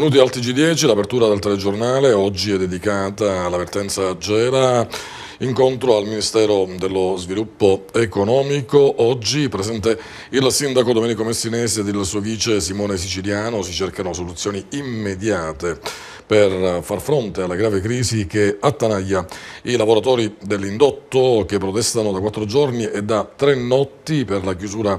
Benvenuti al TG10, l'apertura del telegiornale oggi è dedicata all'avvertenza Gera, incontro al Ministero dello Sviluppo Economico, oggi presente il sindaco Domenico Messinese ed il suo vice Simone Siciliano, si cercano soluzioni immediate per far fronte alla grave crisi che attanaglia i lavoratori dell'indotto che protestano da quattro giorni e da tre notti per la chiusura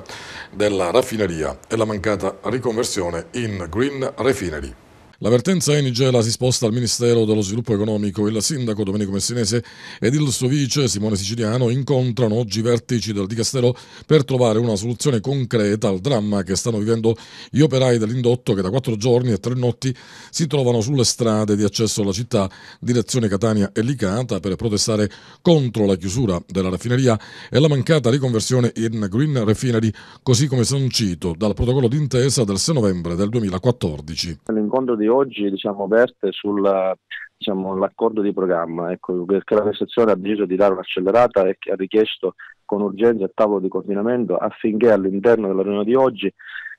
della raffineria e la mancata riconversione in Green Refinery. L'avvertenza Enigela si sposta al Ministero dello Sviluppo Economico. Il sindaco Domenico Messinese ed il suo vice Simone Siciliano incontrano oggi i vertici del Dicastero per trovare una soluzione concreta al dramma che stanno vivendo gli operai dell'indotto che da quattro giorni e tre notti si trovano sulle strade di accesso alla città, direzione Catania e Licata, per protestare contro la chiusura della raffineria e la mancata riconversione in Green Refinery, così come sancito dal protocollo d'intesa del 6 novembre del 2014. L'incontro di oggi diciamo, verte sull'accordo diciamo, di programma, ecco, perché la Cassazione ha deciso di dare un'accelerata e ha richiesto con urgenza il tavolo di coordinamento affinché all'interno della riunione di oggi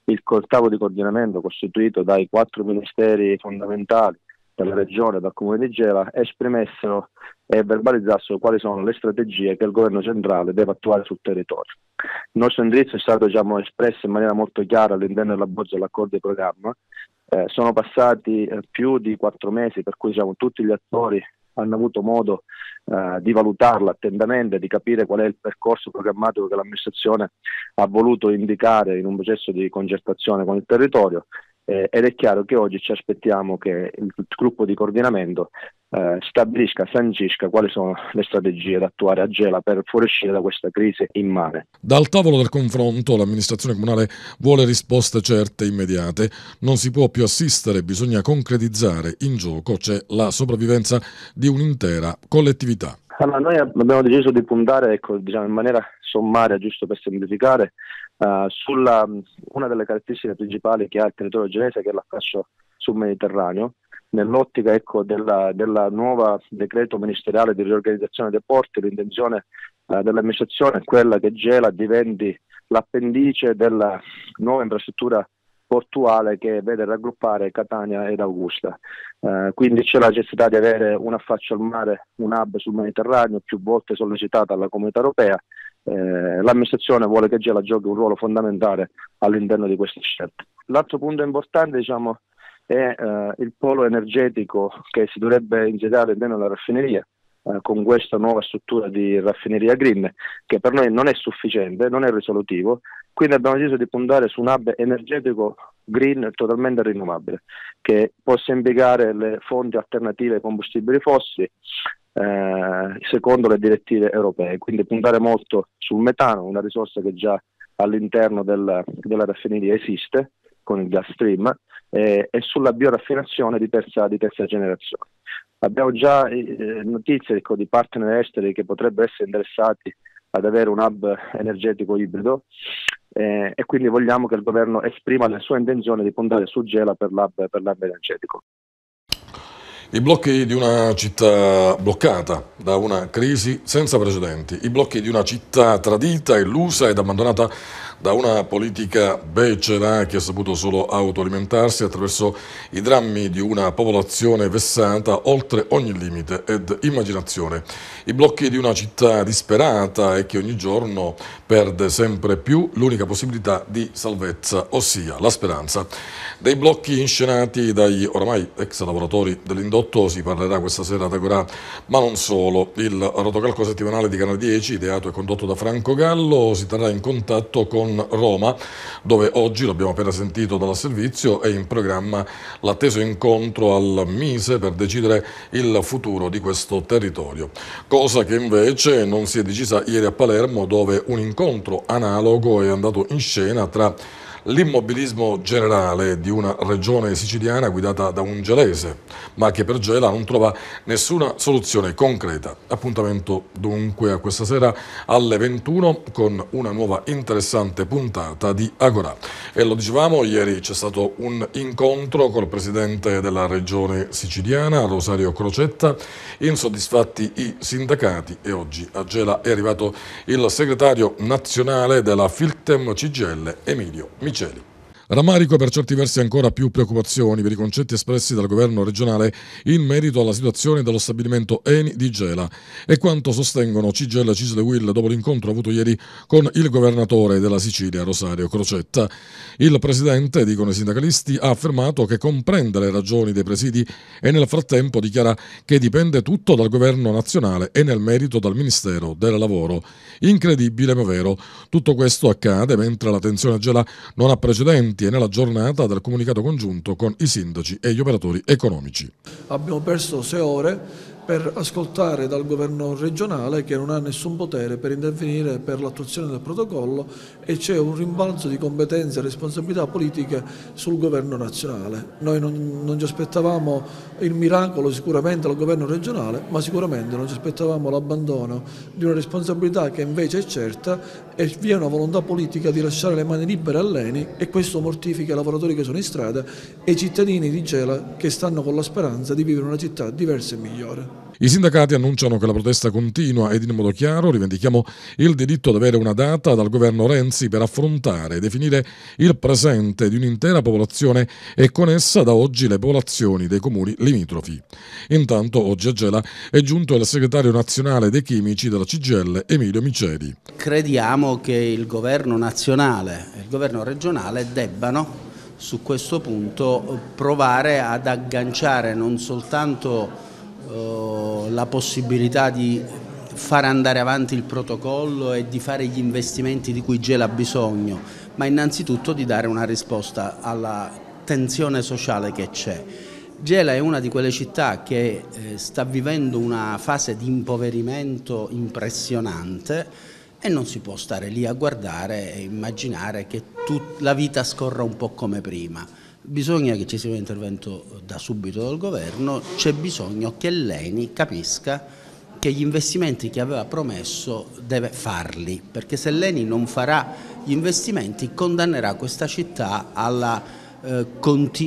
il tavolo di coordinamento costituito dai quattro ministeri fondamentali della Regione, e dal Comune di Gela, esprimessero e verbalizzassero quali sono le strategie che il governo centrale deve attuare sul territorio. Il nostro indirizzo è stato diciamo, espresso in maniera molto chiara all'interno della bozza dell'accordo di programma, eh, sono passati eh, più di quattro mesi, per cui diciamo, tutti gli attori hanno avuto modo eh, di valutarla attentamente, di capire qual è il percorso programmatico che l'amministrazione ha voluto indicare in un processo di concertazione con il territorio. Eh, ed è chiaro che oggi ci aspettiamo che il gruppo di coordinamento eh, stabilisca, sancisca quali sono le strategie da attuare a Gela per fuoriuscire da questa crisi in mare. Dal tavolo del confronto l'amministrazione comunale vuole risposte certe e immediate, non si può più assistere, bisogna concretizzare, in gioco c'è la sopravvivenza di un'intera collettività. Allora, noi abbiamo deciso di puntare ecco, diciamo, in maniera sommaria, giusto per semplificare, uh, sulla mm, una delle caratteristiche principali che ha il territorio genese, che è l'affaccio sul Mediterraneo, nell'ottica ecco, della, della, nuova decreto ministeriale di riorganizzazione dei porti, l'intenzione eh, dell'amministrazione è quella che Gela diventi l'appendice della nuova infrastruttura portuale che vede raggruppare Catania ed Augusta. Eh, quindi c'è la necessità di avere un affaccio al mare, un hub sul Mediterraneo, più volte sollecitata dalla comunità europea. Eh, l'amministrazione vuole che Gela giochi un ruolo fondamentale all'interno di questa scelta. L'altro punto importante diciamo, è eh, il polo energetico che si dovrebbe ingenerare dentro la raffineria eh, con questa nuova struttura di raffineria green che per noi non è sufficiente, non è risolutivo, quindi abbiamo deciso di puntare su un hub energetico green totalmente rinnovabile che possa impiegare le fonti alternative ai combustibili fossili eh, secondo le direttive europee, quindi puntare molto sul metano, una risorsa che già all'interno della, della raffineria esiste con il gas stream, eh, e sulla bioraffinazione di terza, di terza generazione. Abbiamo già eh, eh, notizie ecco, di partner esteri che potrebbero essere interessati ad avere un hub energetico ibrido eh, e quindi vogliamo che il governo esprima la sua intenzione di puntare su Gela per l'hub, per l'hub energetico. I blocchi di una città bloccata da una crisi senza precedenti, i blocchi di una città tradita, illusa ed abbandonata da una politica becera che ha saputo solo autoalimentarsi attraverso i drammi di una popolazione vessata oltre ogni limite ed immaginazione, i blocchi di una città disperata e che ogni giorno perde sempre più l'unica possibilità di salvezza, ossia la speranza. Dei blocchi inscenati dagli oramai ex lavoratori dell'indotto si parlerà questa sera ad Agorà, ma non solo. Il rotocalco settimanale di Canale 10, ideato e condotto da Franco Gallo, si terrà in contatto con con Roma, dove oggi, l'abbiamo appena sentito dalla servizio, è in programma l'atteso incontro al Mise per decidere il futuro di questo territorio. Cosa che invece non si è decisa ieri a Palermo, dove un incontro analogo è andato in scena tra l'immobilismo generale di una regione siciliana guidata da un gelese, ma che per Gela non trova nessuna soluzione concreta. Appuntamento dunque a questa sera alle 21 con una nuova interessante puntata di Agora. E lo dicevamo, ieri c'è stato un incontro col presidente della regione siciliana, Rosario Crocetta, insoddisfatti i sindacati e oggi a Gela è arrivato il segretario nazionale della Filtem CGL, Emilio Michele. Journey. Rammarico per certi versi ancora più preoccupazioni per i concetti espressi dal governo regionale in merito alla situazione dello stabilimento Eni di Gela e quanto sostengono Cigella Cisle Will dopo l'incontro avuto ieri con il governatore della Sicilia Rosario Crocetta. Il presidente, dicono i sindacalisti, ha affermato che comprende le ragioni dei presidi e nel frattempo dichiara che dipende tutto dal governo nazionale e nel merito dal Ministero del Lavoro. Incredibile ma vero, tutto questo accade mentre la tensione a Gela non ha precedenti attiene alla giornata del comunicato congiunto con i sindaci e gli operatori economici. Abbiamo perso sei ore per ascoltare dal governo regionale che non ha nessun potere per intervenire per l'attuazione del protocollo e c'è un rimbalzo di competenze e responsabilità politiche sul governo nazionale. Noi non, non, ci aspettavamo il miracolo sicuramente dal governo regionale, ma sicuramente non ci aspettavamo l'abbandono di una responsabilità che invece è certa e vi è una volontà politica di lasciare le mani libere a Leni e questo mortifica i lavoratori che sono in strada e i cittadini di Gela che stanno con la speranza di vivere in una città diversa e migliore. I sindacati annunciano che la protesta continua ed in modo chiaro rivendichiamo il diritto ad avere una data dal governo Renzi per affrontare e definire il presente di un'intera popolazione e con essa da oggi le popolazioni dei comuni limitrofi. Intanto oggi a Gela è giunto il segretario nazionale dei chimici della CGL Emilio Miceli. Crediamo che il governo nazionale e il governo regionale debbano su questo punto provare ad agganciare non soltanto eh, la possibilità di far andare avanti il protocollo e di fare gli investimenti di cui Gela ha bisogno, ma innanzitutto di dare una risposta alla tensione sociale che c'è. Gela è una di quelle città che eh, sta vivendo una fase di impoverimento impressionante e non si può stare lì a guardare e immaginare che la vita scorra un po' come prima bisogna che ci sia un intervento da subito dal governo, c'è bisogno che l'ENI capisca che gli investimenti che aveva promesso deve farli, perché se l'ENI non farà gli investimenti condannerà questa città alla eh,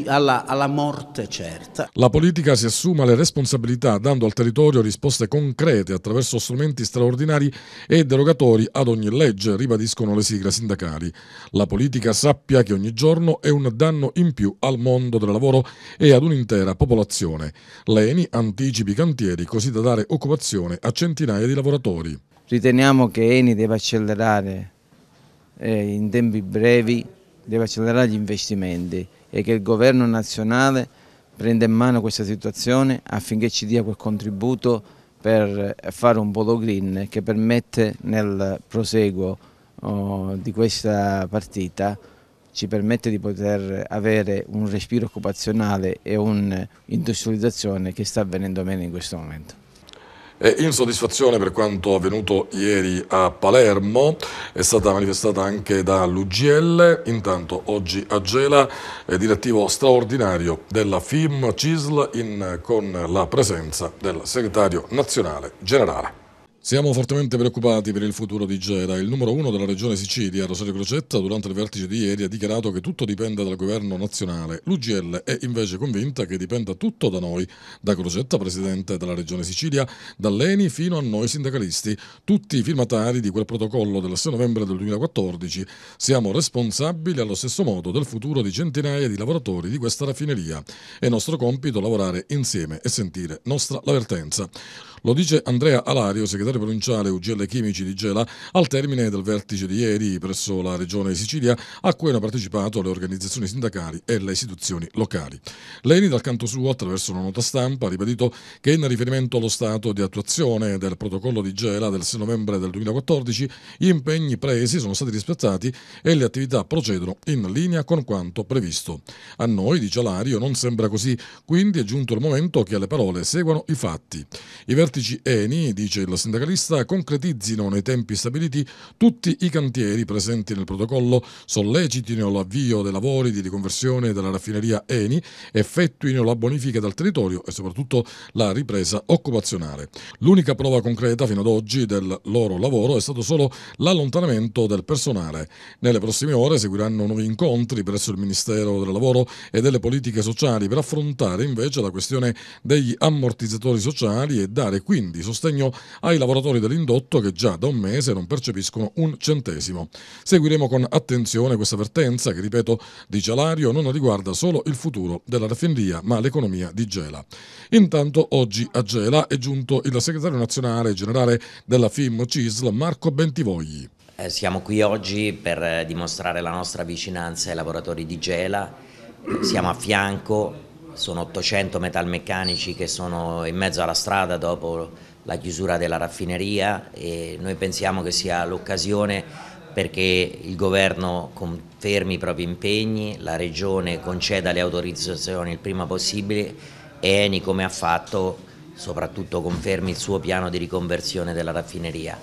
alla, alla, morte certa. La politica si assuma le responsabilità dando al territorio risposte concrete attraverso strumenti straordinari e derogatori ad ogni legge, ribadiscono le sigle sindacali. La politica sappia che ogni giorno è un danno in più al mondo del lavoro e ad un'intera popolazione. L'ENI anticipi i cantieri così da dare occupazione a centinaia di lavoratori. Riteniamo che Eni debba accelerare eh, in tempi brevi deve accelerare gli investimenti e che il governo nazionale prenda in mano questa situazione affinché ci dia quel contributo per fare un polo green che permette nel proseguo oh, di questa partita ci permette di poter avere un respiro occupazionale e un'industrializzazione che sta avvenendo meno in questo momento eh, insoddisfazione per quanto avvenuto ieri a Palermo, è stata manifestata anche dall'UGL, intanto oggi a Gela, eh, direttivo straordinario della FIM CISL in, con la presenza del segretario nazionale generale. Siamo fortemente preoccupati per il futuro di Gera. Il numero uno della regione Sicilia, Rosario Crocetta, durante il vertice di ieri ha dichiarato che tutto dipende dal governo nazionale. L'UGL è invece convinta che dipenda tutto da noi, da Crocetta, presidente della regione Sicilia, dall'ENI fino a noi sindacalisti, tutti firmatari di quel protocollo del 6 novembre del 2014. Siamo responsabili allo stesso modo del futuro di centinaia di lavoratori di questa raffineria. È nostro compito lavorare insieme e sentire nostra l'avvertenza. Lo dice Andrea Alario, segretario consigliere provinciale UGL Chimici di Gela al termine del vertice di ieri presso la regione Sicilia a cui hanno partecipato le organizzazioni sindacali e le istituzioni locali. Leni dal canto suo attraverso una nota stampa ha ribadito che in riferimento allo stato di attuazione del protocollo di Gela del 6 novembre del 2014 gli impegni presi sono stati rispettati e le attività procedono in linea con quanto previsto. A noi, dice Alario, non sembra così, quindi è giunto il momento che alle parole seguano i fatti. I vertici ENI, dice il sindacato Cagalista concretizzino nei tempi stabiliti tutti i cantieri presenti nel protocollo, sollecitino l'avvio dei lavori di riconversione della raffineria Eni, effettuino la bonifica del territorio e soprattutto la ripresa occupazionale. L'unica prova concreta fino ad oggi del loro lavoro è stato solo l'allontanamento del personale. Nelle prossime ore seguiranno nuovi incontri presso il Ministero del Lavoro e delle Politiche Sociali per affrontare invece la questione degli ammortizzatori sociali e dare quindi sostegno ai lavoratori lavoratori dell'indotto che già da un mese non percepiscono un centesimo. Seguiremo con attenzione questa vertenza che, ripeto, di Gelario non riguarda solo il futuro della raffineria, ma l'economia di Gela. Intanto oggi a Gela è giunto il segretario nazionale generale della FIM CISL Marco Bentivogli. Eh, siamo qui oggi per eh, dimostrare la nostra vicinanza ai lavoratori di Gela, siamo a fianco, sono 800 metalmeccanici che sono in mezzo alla strada dopo la chiusura della raffineria e noi pensiamo che sia l'occasione perché il governo confermi i propri impegni, la regione conceda le autorizzazioni il prima possibile e Eni come ha fatto soprattutto confermi il suo piano di riconversione della raffineria.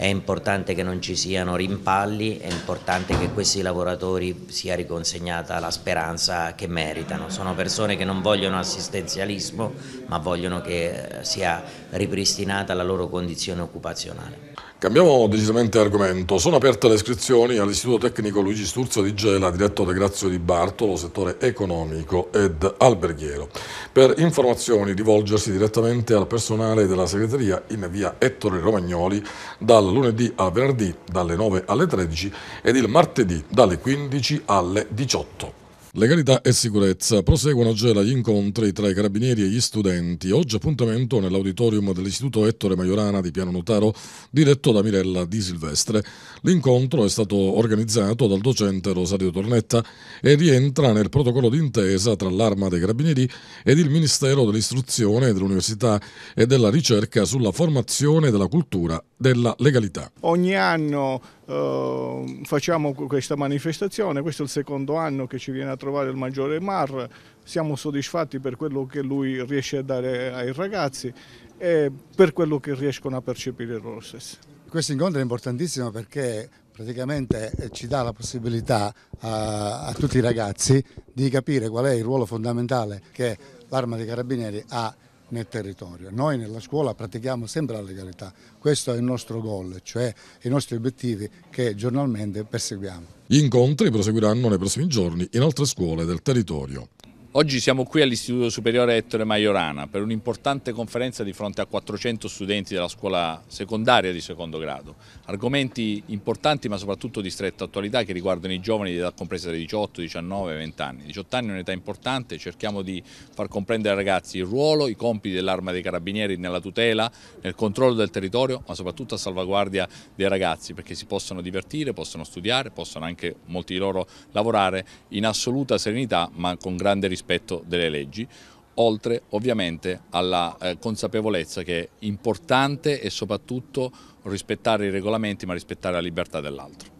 È importante che non ci siano rimpalli, è importante che questi lavoratori sia riconsegnata la speranza che meritano. Sono persone che non vogliono assistenzialismo ma vogliono che eh, sia ripristinata la loro condizione occupazionale. Cambiamo decisamente argomento. Sono aperte le iscrizioni all'Istituto Tecnico Luigi Sturzo di Gela, diretto da Grazio Di Bartolo, settore economico ed alberghiero. Per informazioni rivolgersi direttamente al personale della segreteria in via Ettore Romagnoli dal lunedì al venerdì dalle 9 alle 13 ed il martedì dalle 15 alle 18. Legalità e sicurezza. Proseguono a Gela gli incontri tra i carabinieri e gli studenti. Oggi appuntamento nell'auditorium dell'Istituto Ettore Maiorana di Piano Notaro, diretto da Mirella Di Silvestre. L'incontro è stato organizzato dal docente Rosario Tornetta e rientra nel protocollo d'intesa tra l'Arma dei Carabinieri ed il Ministero dell'Istruzione, dell'Università e della Ricerca sulla formazione della cultura della legalità. Ogni anno eh, facciamo questa manifestazione, questo è il secondo anno che ci viene a trovare il maggiore Mar, siamo soddisfatti per quello che lui riesce a dare ai ragazzi e per quello che riescono a percepire loro stessi. Questo incontro è importantissimo perché praticamente eh, ci dà la possibilità a, a tutti i ragazzi di capire qual è il ruolo fondamentale che l'arma dei carabinieri ha nel territorio. Noi nella scuola pratichiamo sempre la legalità, questo è il nostro goal, cioè i nostri obiettivi che giornalmente perseguiamo. Gli incontri proseguiranno nei prossimi giorni in altre scuole del territorio. Oggi siamo qui all'Istituto Superiore Ettore Maiorana per un'importante conferenza di fronte a 400 studenti della scuola secondaria di secondo grado. Argomenti importanti ma soprattutto di stretta attualità che riguardano i giovani di età compresa tra 18, 19 e 20 anni. 18 anni è un'età importante, cerchiamo di far comprendere ai ragazzi il ruolo, i compiti dell'arma dei carabinieri nella tutela, nel controllo del territorio ma soprattutto a salvaguardia dei ragazzi perché si possono divertire, possono studiare, possono anche molti di loro lavorare in assoluta serenità ma con grande rispetto rispetto delle leggi oltre ovviamente alla eh, consapevolezza che è importante e soprattutto rispettare i regolamenti ma rispettare la libertà dell'altro.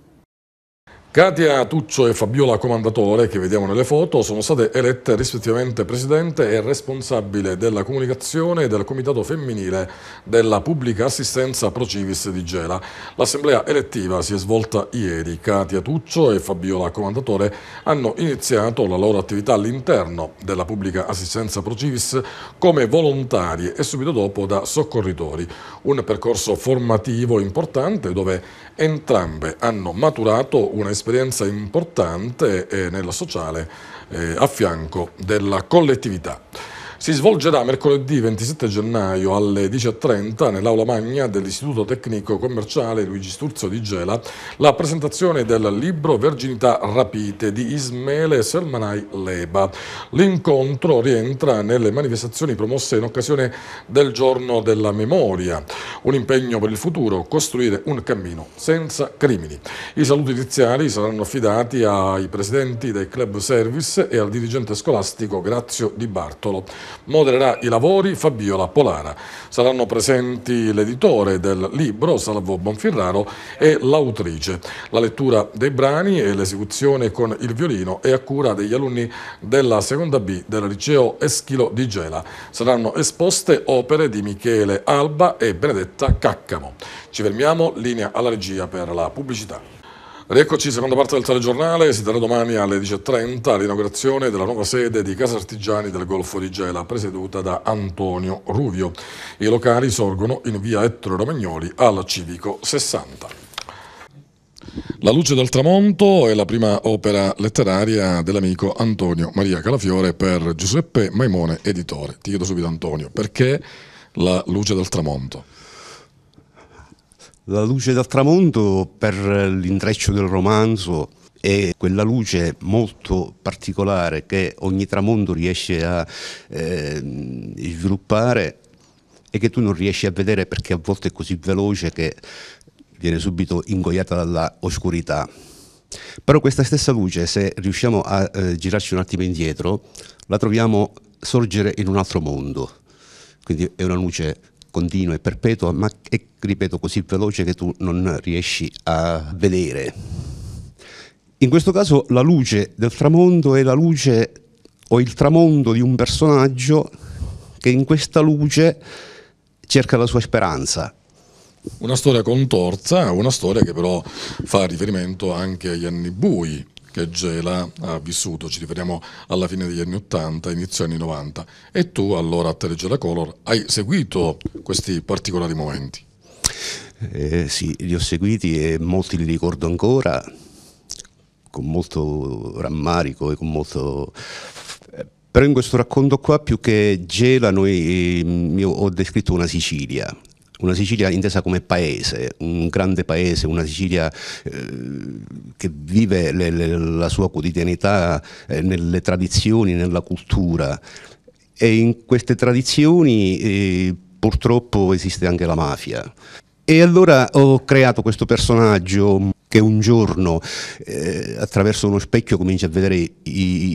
Katia Tuccio e Fabiola Comandatore, che vediamo nelle foto, sono state elette rispettivamente presidente e responsabile della comunicazione del comitato femminile della pubblica assistenza Procivis di Gela. L'assemblea elettiva si è svolta ieri. Katia Tuccio e Fabiola Comandatore hanno iniziato la loro attività all'interno della pubblica assistenza Procivis come volontari e subito dopo da soccorritori. Un percorso formativo importante dove entrambe hanno maturato un'esperienza importante eh, nello sociale eh, a fianco della collettività si svolgerà mercoledì 27 gennaio alle 10.30 nell'aula magna dell'Istituto Tecnico Commerciale Luigi Sturzo di Gela la presentazione del libro Verginità rapite di Ismele Selmanai Leba. L'incontro rientra nelle manifestazioni promosse in occasione del giorno della memoria, un impegno per il futuro, costruire un cammino senza crimini. I saluti iniziali saranno affidati ai presidenti dei club service e al dirigente scolastico Grazio Di Bartolo. Modererà i lavori Fabiola Polara. Saranno presenti l'editore del libro, Salvo Bonferraro, e l'autrice. La lettura dei brani e l'esecuzione con il violino è a cura degli alunni della seconda B del liceo Eschilo di Gela. Saranno esposte opere di Michele Alba e Benedetta Caccamo. Ci fermiamo, linea alla regia per la pubblicità. Rieccoci, seconda parte del telegiornale, si darà domani alle 10.30 all'inaugurazione della nuova sede di Casa Artigiani del Golfo di Gela, presieduta da Antonio Ruvio. I locali sorgono in via Ettore Romagnoli al Civico 60. La luce del tramonto è la prima opera letteraria dell'amico Antonio Maria Calafiore per Giuseppe Maimone, editore. Ti chiedo subito Antonio, perché la luce del tramonto? la luce dal tramonto per l'intreccio del romanzo è quella luce molto particolare che ogni tramonto riesce a eh, sviluppare e che tu non riesci a vedere perché a volte è così veloce che viene subito ingoiata dalla oscurità. Però questa stessa luce, se riusciamo a eh, girarci un attimo indietro, la troviamo sorgere in un altro mondo. Quindi è una luce continua e perpetua, ma è, ripeto, così veloce che tu non riesci a vedere. In questo caso la luce del tramonto è la luce o il tramonto di un personaggio che in questa luce cerca la sua speranza. Una storia contorta, una storia che però fa riferimento anche agli anni bui che Gela ha vissuto, ci riferiamo alla fine degli anni 80, inizio anni 90, e tu allora a Telegela Color hai seguito questi particolari momenti. Eh, sì, li ho seguiti e molti li ricordo ancora con molto rammarico e con molto... Eh, però in questo racconto qua più che Gela noi, eh, ho descritto una Sicilia, una Sicilia intesa come paese, un grande paese, una Sicilia eh, che vive le, le, la sua quotidianità eh, nelle tradizioni, nella cultura e in queste tradizioni eh, purtroppo esiste anche la mafia. E allora ho creato questo personaggio che un giorno eh, attraverso uno specchio comincia a vedere i,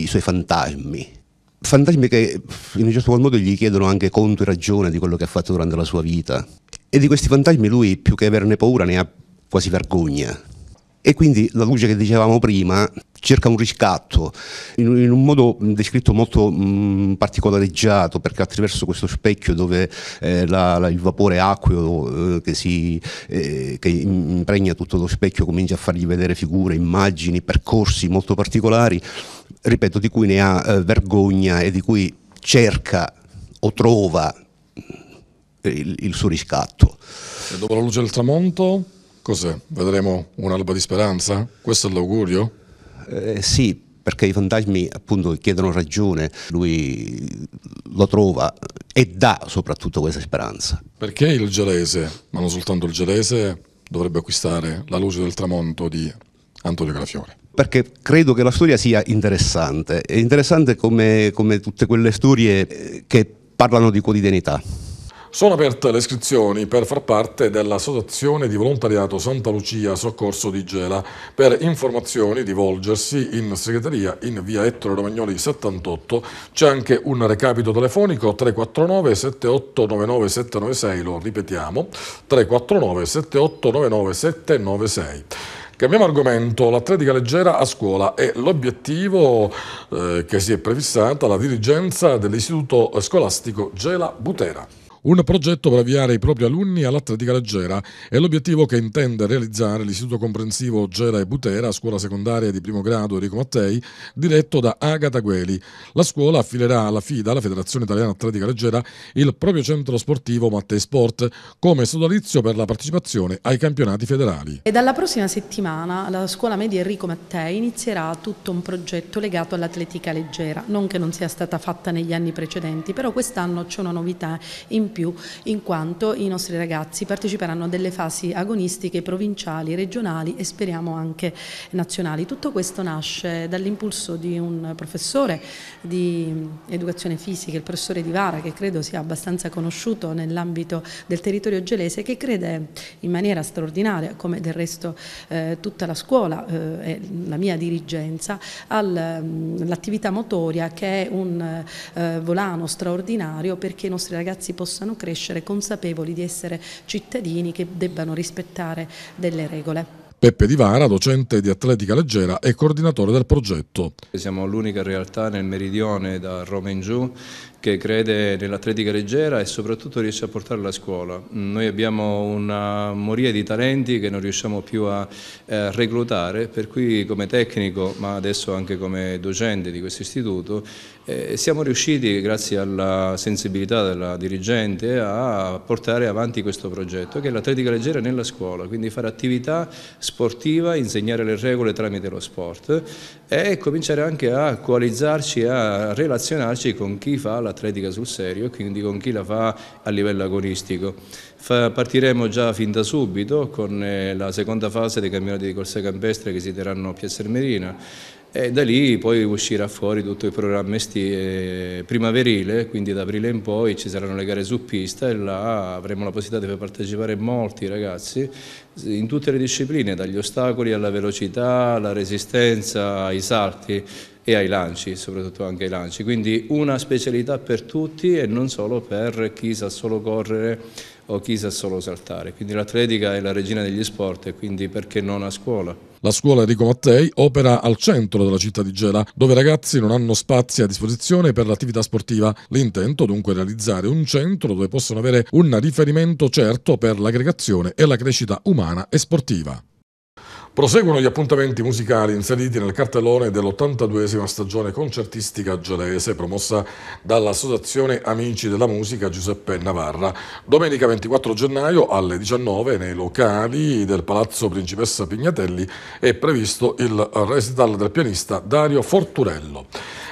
i suoi fantasmi fantasmi che in un certo qual modo gli chiedono anche conto e ragione di quello che ha fatto durante la sua vita. E di questi fantasmi lui più che averne paura ne ha quasi vergogna. E quindi la luce che dicevamo prima cerca un riscatto in, in un modo descritto molto mh, mm, particolareggiato perché attraverso questo specchio dove eh, la, la, il vapore acqueo eh, che, si, eh, che impregna tutto lo specchio comincia a fargli vedere figure, immagini, percorsi molto particolari, ripeto, di cui ne ha eh, vergogna e di cui cerca o trova eh, il, il suo riscatto. E dopo la luce del tramonto, cos'è? Vedremo un'alba di speranza? Questo è l'augurio? Eh, sì, perché i fantasmi appunto chiedono ragione, lui lo trova e dà soprattutto questa speranza. Perché il gelese, ma non soltanto il gelese, dovrebbe acquistare la luce del tramonto di Antonio Calafiore? Perché credo che la storia sia interessante, è interessante come, come tutte quelle storie eh, che parlano di quotidianità. Sono aperte le iscrizioni per far parte dell'Associazione di Volontariato Santa Lucia Soccorso di Gela. Per informazioni rivolgersi in segreteria in via Ettore Romagnoli 78. C'è anche un recapito telefonico 349 7899 796, lo ripetiamo, 349 7899 796. Cambiamo argomento, l'atletica leggera a scuola è l'obiettivo eh, che si è prefissata la dirigenza dell'istituto scolastico Gela Butera. Un progetto per avviare i propri alunni all'atletica leggera è l'obiettivo che intende realizzare l'Istituto Comprensivo Gera e Butera, scuola secondaria di primo grado Enrico Mattei, diretto da Agata Gueli. La scuola affilerà alla FIDA, la Federazione Italiana Atletica Leggera, il proprio centro sportivo Mattei Sport come sodalizio per la partecipazione ai campionati federali. E dalla prossima settimana la scuola media Enrico Mattei inizierà tutto un progetto legato all'atletica leggera, non che non sia stata fatta negli anni precedenti, però quest'anno c'è una novità importante più in quanto i nostri ragazzi parteciperanno a delle fasi agonistiche provinciali, regionali e speriamo anche nazionali. Tutto questo nasce dall'impulso di un professore di educazione fisica, il professore Di Vara, che credo sia abbastanza conosciuto nell'ambito del territorio gelese, che crede in maniera straordinaria, come del resto eh, tutta la scuola eh, e la mia dirigenza, mm, all'attività motoria che è un eh, volano straordinario perché i nostri ragazzi possono possano crescere consapevoli di essere cittadini che debbano rispettare delle regole. Peppe Di Vara, docente di atletica leggera e coordinatore del progetto. Siamo l'unica realtà nel meridione da Roma in giù che crede nell'atletica leggera e soprattutto riesce a portarla a scuola. Noi abbiamo una moria di talenti che non riusciamo più a eh, reclutare, per cui come tecnico, ma adesso anche come docente di questo istituto, e siamo riusciti, grazie alla sensibilità della dirigente, a portare avanti questo progetto, che è l'atletica leggera nella scuola, quindi fare attività sportiva, insegnare le regole tramite lo sport e cominciare anche a coalizzarci, a relazionarci con chi fa l'atletica sul serio, quindi con chi la fa a livello agonistico. partiremo già fin da subito con eh, la seconda fase dei campionati di corsa campestre che si terranno a Piazza Merina e da lì poi uscirà fuori tutto il programma eh, primaverile, quindi da aprile in poi ci saranno le gare su pista e là avremo la possibilità di far partecipare molti ragazzi in tutte le discipline, dagli ostacoli alla velocità, alla resistenza, ai salti e ai lanci, soprattutto anche ai lanci. Quindi una specialità per tutti e non solo per chi sa solo correre o chi sa solo saltare. Quindi l'atletica è la regina degli sport e quindi perché non a scuola? La scuola Enrico Mattei opera al centro della città di Gela, dove i ragazzi non hanno spazi a disposizione per l'attività sportiva. L'intento dunque è realizzare un centro dove possono avere un riferimento certo per l'aggregazione e la crescita umana e sportiva. Proseguono gli appuntamenti musicali inseriti nel cartellone dell'82esima stagione concertistica gelese promossa dall'associazione Amici della Musica Giuseppe Navarra. Domenica 24 gennaio alle 19 nei locali del Palazzo Principessa Pignatelli è previsto il recital del pianista Dario Forturello.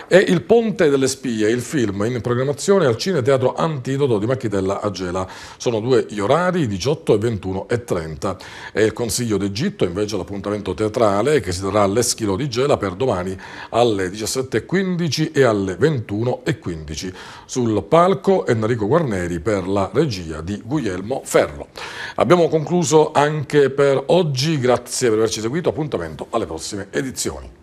E Il Ponte delle Spie, il film in programmazione al Cine Teatro Antidoto di Macchitella a Gela. Sono due gli orari, 18 e 21 e 30. E il Consiglio d'Egitto invece l'appuntamento teatrale che si terrà all'Eschilo di Gela per domani alle 17.15 e alle 21.15. Sul palco Enrico Guarneri per la regia di Guglielmo Ferro. Abbiamo concluso anche per oggi, grazie per averci seguito, appuntamento alle prossime edizioni.